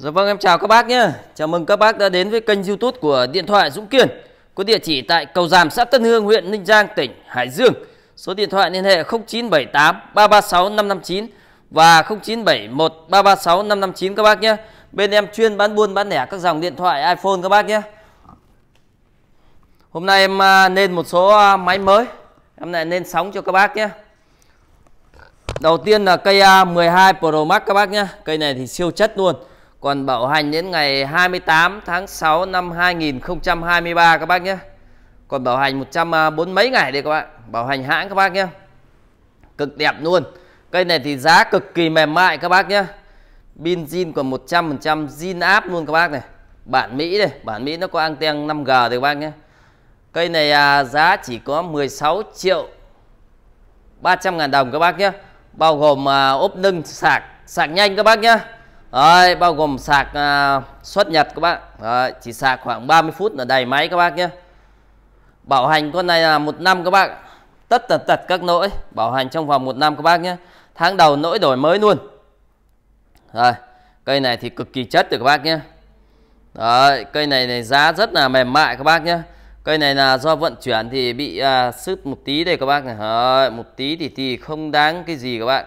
Dạ vâng em chào các bác nhé Chào mừng các bác đã đến với kênh youtube của Điện thoại Dũng Kiên Có địa chỉ tại cầu Giàm xã Tân Hương huyện Ninh Giang tỉnh Hải Dương Số điện thoại liên hệ 0978 336 559 và 0971 336 559 các bác nhé Bên em chuyên bán buôn bán lẻ các dòng điện thoại iPhone các bác nhé Hôm nay em lên à, một số à, máy mới Em lại lên sóng cho các bác nhé Đầu tiên là cây 12 à, Pro Max các bác nhé Cây này thì siêu chất luôn còn bảo hành đến ngày 28 tháng 6 năm 2023 các bác nhé còn bảo hành 140 à, mấy ngày đây các bạn bảo hành hãng các bác nhé cực đẹp luôn cây này thì giá cực kỳ mềm mại các bác nhé pin zin còn 100% zin áp luôn các bác này bản Mỹ đây bản Mỹ nó có anten 5G đây các bác nhé cây này à, giá chỉ có 16 triệu 300 ngàn đồng các bác nhé bao gồm à, ốp nâng sạc sạc nhanh các bác nhé Đấy, bao gồm sạc à, xuất nhật các bạn, Đấy, chỉ sạc khoảng 30 phút là đầy máy các bác nhé bảo hành con này là một năm các bạn, tất tật tật các lỗi bảo hành trong vòng một năm các bác nhé tháng đầu lỗi đổi mới luôn rồi cây này thì cực kỳ chất được các bác nhé Đấy, cây này, này giá rất là mềm mại các bác nhé cây này là do vận chuyển thì bị à, sứt một tí đây các bác này Đấy, một tí thì thì không đáng cái gì các bạn.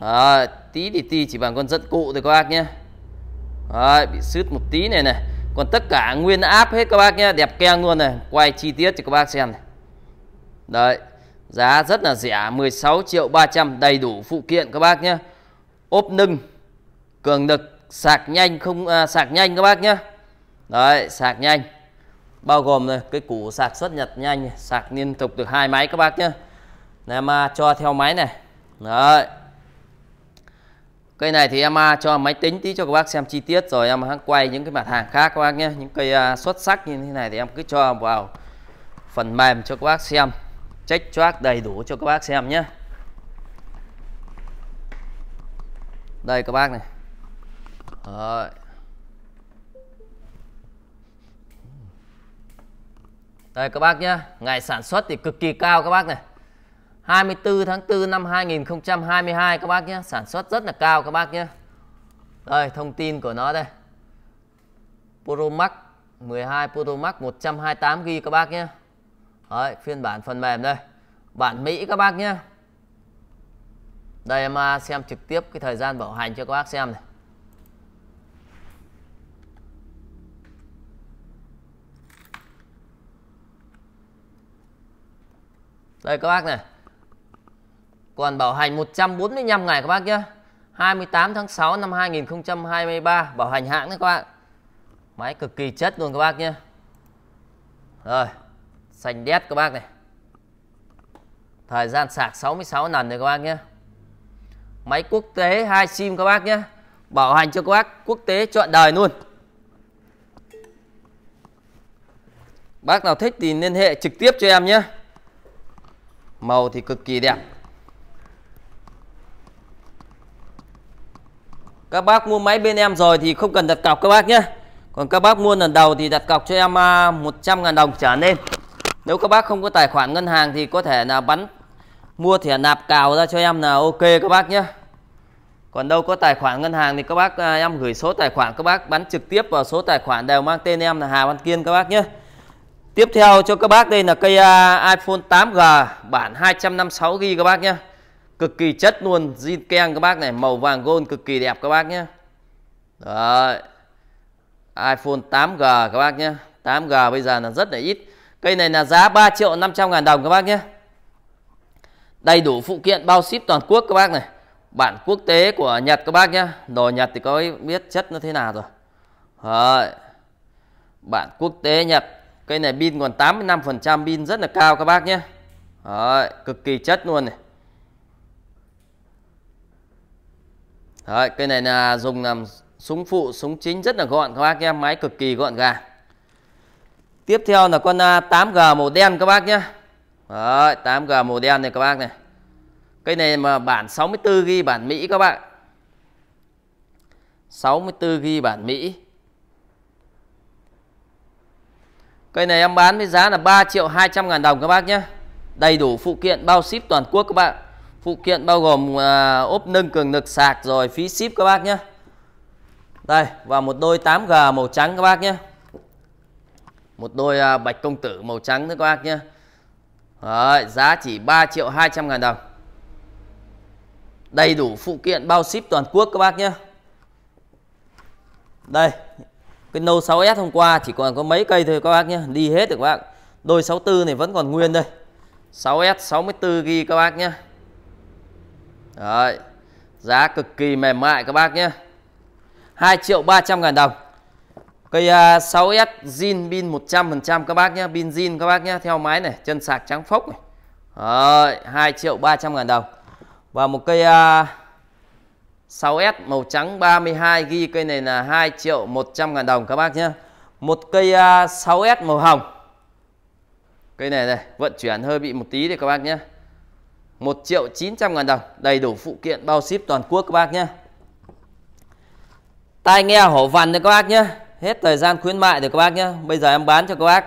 Đó, tí thì ti chỉ bằng con dẫn cụ thôi các bác nhé Đó, bị sứt một tí này này còn tất cả nguyên áp hết các bác nhé đẹp keng luôn này quay chi tiết cho các bác xem này đấy giá rất là rẻ 16 triệu 300 đầy đủ phụ kiện các bác nhé ốp nâng cường lực sạc nhanh không à, sạc nhanh các bác nhé đấy sạc nhanh bao gồm này, cái củ sạc xuất nhật nhanh sạc liên tục được hai máy các bác nhé em à, cho theo máy này đấy Cây này thì em cho máy tính tí cho các bác xem chi tiết rồi em quay những cái mặt hàng khác các bác nhé. Những cây à, xuất sắc như thế này thì em cứ cho vào phần mềm cho các bác xem. Check choác đầy đủ cho các bác xem nhé. Đây các bác này. Rồi. Đây các bác nhé. Ngày sản xuất thì cực kỳ cao các bác này. 24 tháng 4 năm 2022 các bác nhé Sản xuất rất là cao các bác nhé Đây thông tin của nó đây Pro Max 12 Pro Max 128GB các bác nhé Đấy, phiên bản phần mềm đây Bản Mỹ các bác nhé Đây em à, xem trực tiếp cái thời gian bảo hành cho các bác xem này Đây các bác này còn bảo hành 145 ngày các bác nhé 28 tháng 6 năm 2023 Bảo hành hãng đấy các bạn Máy cực kỳ chất luôn các bác nhé Rồi Xanh đét các bác này Thời gian sạc 66 lần này các bác nhé Máy quốc tế 2 sim các bác nhé Bảo hành cho các bác quốc tế chọn đời luôn Bác nào thích thì liên hệ trực tiếp cho em nhé Màu thì cực kỳ đẹp các bác mua máy bên em rồi thì không cần đặt cọc các bác nhé còn các bác mua lần đầu thì đặt cọc cho em 100 à, ngàn đồng trở lên. nếu các bác không có tài khoản ngân hàng thì có thể là bắn mua thẻ nạp cào ra cho em là ok các bác nhé còn đâu có tài khoản ngân hàng thì các bác à, em gửi số tài khoản các bác bắn trực tiếp vào số tài khoản đều mang tên em là Hà Văn Kiên các bác nhé Tiếp theo cho các bác đây là cây à, iPhone 8G bản 256GB các bác nhé cực kỳ chất luôn zin keng các bác này màu vàng gold cực kỳ đẹp các bác nhé Đấy. iPhone 8G các bác nhé 8G bây giờ là rất là ít cây này là giá 3 triệu 500 ngàn đồng các bác nhé đầy đủ phụ kiện bao ship toàn quốc các bác này bản quốc tế của Nhật các bác nhé đồ Nhật thì có biết chất nó thế nào rồi Đấy. bản quốc tế Nhật cây này pin còn 85% pin rất là cao các bác nhé Đấy. cực kỳ chất luôn này Đấy, cây này là dùng làm súng phụ, súng chính rất là gọn các bác nhé, máy cực kỳ gọn gàng. Tiếp theo là con 8G à, màu đen các bác nhé. Đấy, 8G màu đen này các bác này. Cây này mà bản 64 ghi bản Mỹ các bạn. 64 ghi bản Mỹ. Cây này em bán với giá là 3 triệu 200 ngàn đồng các bác nhé. Đầy đủ phụ kiện bao ship toàn quốc các bạn phụ kiện bao gồm à, ốp nâng cường lực sạc rồi phí ship các bác nhé đây và một đôi 8G màu trắng các bác nhé một đôi à, bạch công tử màu trắng nữa các bác nhé Đấy, giá chỉ 3 triệu 200 ngàn đồng đầy đủ phụ kiện bao ship toàn quốc các bác nhé đây cái nâu 6S hôm qua chỉ còn có mấy cây thôi các bác nhé đi hết được các bác đôi 64 này vẫn còn nguyên đây 6S 64 ghi các bác nhé Đấy. Giá cực kỳ mềm mại các bác nhé 2 triệu 300 ngàn đồng Cây 6S à, zin pin 100% các bác nhé Pin zin các bác nhé Theo máy này chân sạc trắng phốc này. Đấy, 2 triệu 300 ngàn đồng Và một cây 6S à, màu trắng 32 ghi Cây này là 2 triệu 100 ngàn đồng các bác nhé Một cây 6S à, màu hồng Cây này này vận chuyển hơi bị một tí thì các bác nhé 1 triệu 900 ngàn đồng đầy đủ phụ kiện bao ship toàn quốc các bác nhé tai nghe hổ vằn cho các bác nhé hết thời gian khuyến mại rồi các bác nhé bây giờ em bán cho các bác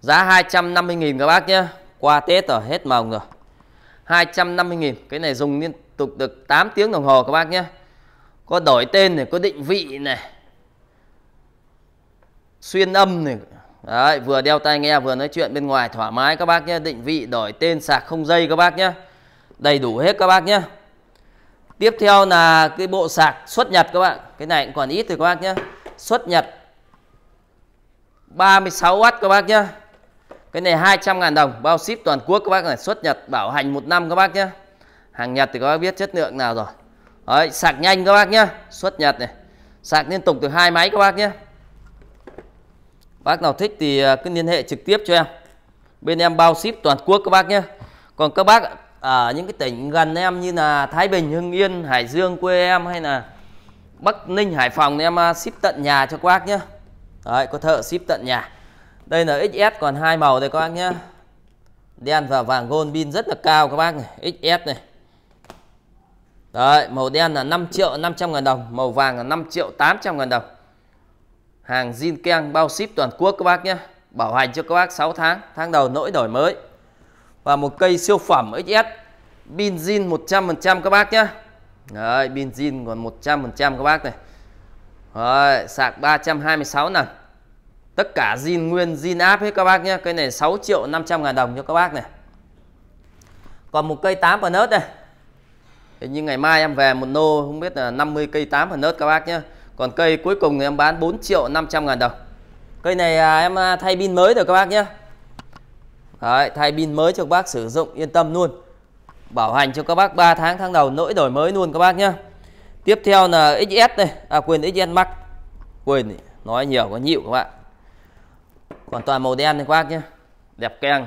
giá 250 nghìn các bác nhé qua Tết ở hết màu rồi 250 nghìn cái này dùng liên tục được 8 tiếng đồng hồ các bác nhé có đổi tên này có định vị này xuyên âm này Đấy, vừa đeo tai nghe vừa nói chuyện bên ngoài thoải mái các bác nhé định vị đổi tên sạc không dây các bác nhé đầy đủ hết các bác nhé tiếp theo là cái bộ sạc xuất nhật các bạn cái này cũng còn ít rồi các bác nhé xuất nhật 36W các bác nhé cái này 200 ngàn đồng bao ship toàn quốc các bác này xuất nhật bảo hành một năm các bác nhé hàng nhật thì các bác biết chất lượng nào rồi Đấy, sạc nhanh các bác nhé xuất nhật này sạc liên tục từ hai máy các bác nhé bác nào thích thì cứ liên hệ trực tiếp cho em bên em bao ship toàn quốc các bác nhé còn các bác ở à, những cái tỉnh gần em như là Thái Bình, Hưng Yên, Hải Dương quê em hay là Bắc Ninh, Hải Phòng em à, ship tận nhà cho các bác nhé. Đấy, có thợ ship tận nhà. Đây là XS còn hai màu đây các bác nhé. Đen và vàng gold pin rất là cao các bác này, XS này. Đấy, màu đen là 5 triệu 500 ngàn đồng, màu vàng là 5 triệu 800 ngàn đồng. Hàng zin keng bao ship toàn quốc các bác nhé. Bảo hành cho các bác 6 tháng, tháng đầu nỗi đổi mới và một cây siêu phẩm XS pin zin 100% các bác nhé Đấy, pin zin còn 100% các bác này Đấy, sạc 326 nè tất cả zin nguyên zin áp hết các bác nhé cây này 6 triệu 500 ngàn đồng cho các bác này còn một cây 8 nớt đây Thế nhưng ngày mai em về một nô không biết là 50 cây 8 nớt các bác nhé còn cây cuối cùng thì em bán 4 triệu 500 ngàn đồng cây này à, em à, thay pin mới rồi các bác nhé Đấy, thay pin mới cho các bác sử dụng yên tâm luôn bảo hành cho các bác 3 tháng tháng đầu nỗi đổi mới luôn các bác nhé tiếp theo là XS này à quên XS Max quyền nói nhiều có nhịu các bạn còn toàn màu đen này các bác nhé đẹp keng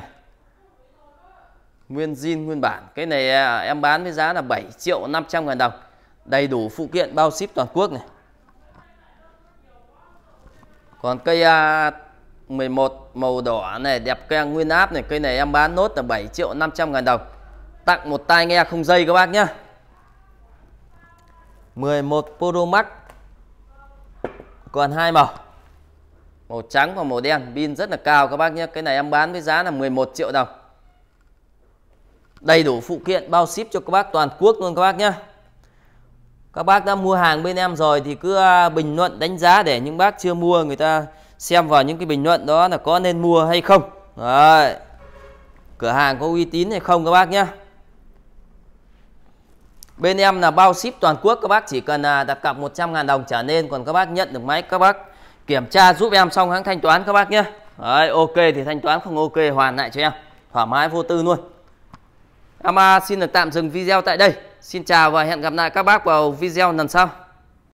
nguyên zin nguyên bản cái này à, em bán với giá là 7 triệu 500 ngàn đồng đầy đủ phụ kiện bao ship toàn quốc này còn cây à, 11 màu đỏ này đẹp cây nguyên áp này cây này em bán nốt là 7 triệu 500 ngàn đồng tặng một tai nghe không dây các bác nhé 11 Pro Max còn hai màu màu trắng và màu đen pin rất là cao các bác nhé cái này em bán với giá là 11 triệu đồng đầy đủ phụ kiện bao ship cho các bác toàn quốc luôn các bác nhé các bác đã mua hàng bên em rồi thì cứ à, bình luận đánh giá để những bác chưa mua người ta xem vào những cái bình luận đó là có nên mua hay không Đấy. cửa hàng có uy tín hay không các bác nhé bên em là bao ship toàn quốc các bác chỉ cần à, đặt cọc 100.000 đồng trở nên còn các bác nhận được máy các bác kiểm tra giúp em xong hãng thanh toán các bác nhé Đấy, ok thì thanh toán không ok hoàn lại cho em thoải mái vô tư luôn em xin được tạm dừng video tại đây xin chào và hẹn gặp lại các bác vào video lần sau